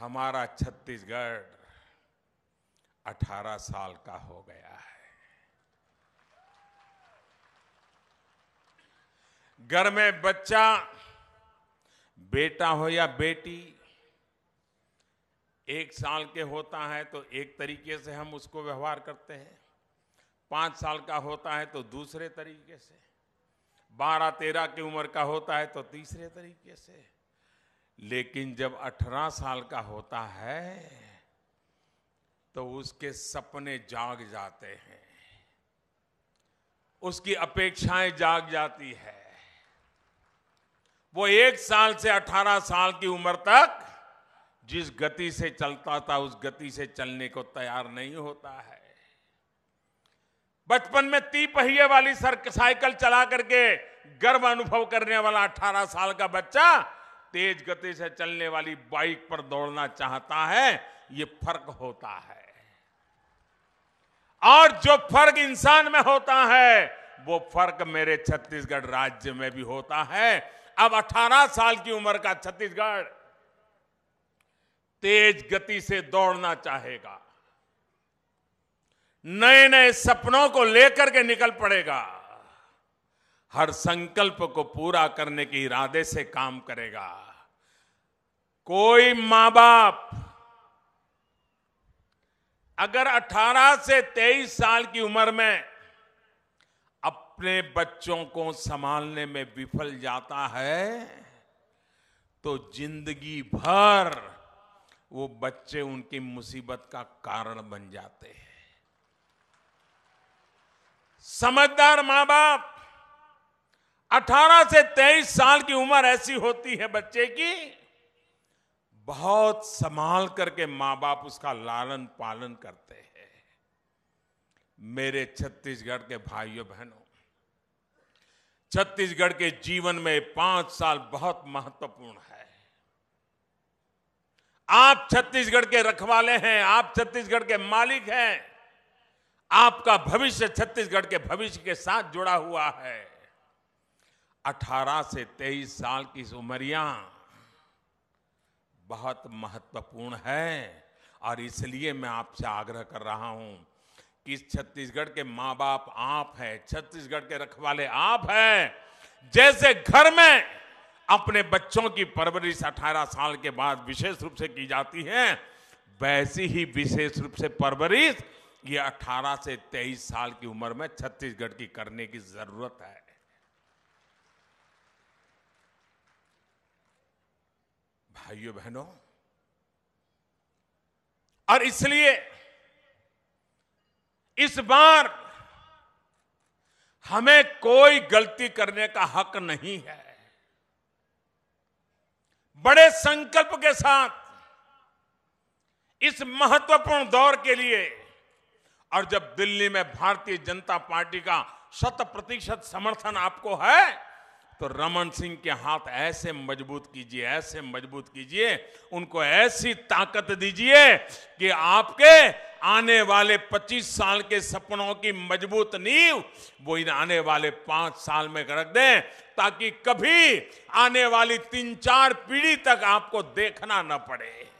हमारा छत्तीसगढ़ 18 साल का हो गया है घर में बच्चा बेटा हो या बेटी एक साल के होता है तो एक तरीके से हम उसको व्यवहार करते हैं पाँच साल का होता है तो दूसरे तरीके से बारह तेरह की उम्र का होता है तो तीसरे तरीके से लेकिन जब 18 साल का होता है तो उसके सपने जाग जाते हैं उसकी अपेक्षाएं जाग जाती है वो एक साल से 18 साल की उम्र तक जिस गति से चलता था उस गति से चलने को तैयार नहीं होता है बचपन में ती पहिए वाली साइकिल चला करके गर्व अनुभव करने वाला 18 साल का बच्चा तेज गति से चलने वाली बाइक पर दौड़ना चाहता है ये फर्क होता है और जो फर्क इंसान में होता है वो फर्क मेरे छत्तीसगढ़ राज्य में भी होता है अब 18 साल की उम्र का छत्तीसगढ़ तेज गति से दौड़ना चाहेगा नए नए सपनों को लेकर के निकल पड़ेगा हर संकल्प को पूरा करने के इरादे से काम करेगा कोई मां बाप अगर 18 से 23 साल की उम्र में अपने बच्चों को संभालने में विफल जाता है तो जिंदगी भर वो बच्चे उनकी मुसीबत का कारण बन जाते हैं समझदार मां बाप 18 से 23 साल की उम्र ऐसी होती है बच्चे की बहुत संभाल करके माँ बाप उसका लालन पालन करते हैं मेरे छत्तीसगढ़ के भाइयों बहनों छत्तीसगढ़ के जीवन में पांच साल बहुत महत्वपूर्ण है आप छत्तीसगढ़ के रखवाले हैं आप छत्तीसगढ़ के मालिक हैं आपका भविष्य छत्तीसगढ़ के भविष्य के साथ जुड़ा हुआ है 18 से 23 साल की उमरिया बहुत महत्वपूर्ण है और इसलिए मैं आपसे आग्रह कर रहा हूं कि छत्तीसगढ़ के माँ बाप आप हैं छत्तीसगढ़ के रखवाले आप हैं जैसे घर में अपने बच्चों की परवरिश 18 साल के बाद विशेष रूप से की जाती है वैसी ही विशेष रूप से परवरिश ये 18 से 23 साल की उम्र में छत्तीसगढ़ की करने की जरूरत है भाइयों बहनों और इसलिए इस बार हमें कोई गलती करने का हक नहीं है बड़े संकल्प के साथ इस महत्वपूर्ण दौर के लिए और जब दिल्ली में भारतीय जनता पार्टी का शत प्रतिशत समर्थन आपको है तो रमन सिंह के हाथ ऐसे मजबूत कीजिए ऐसे मजबूत कीजिए उनको ऐसी ताकत दीजिए कि आपके आने वाले 25 साल के सपनों की मजबूत नींव वो इन आने वाले पांच साल में रख दें ताकि कभी आने वाली तीन चार पीढ़ी तक आपको देखना न पड़े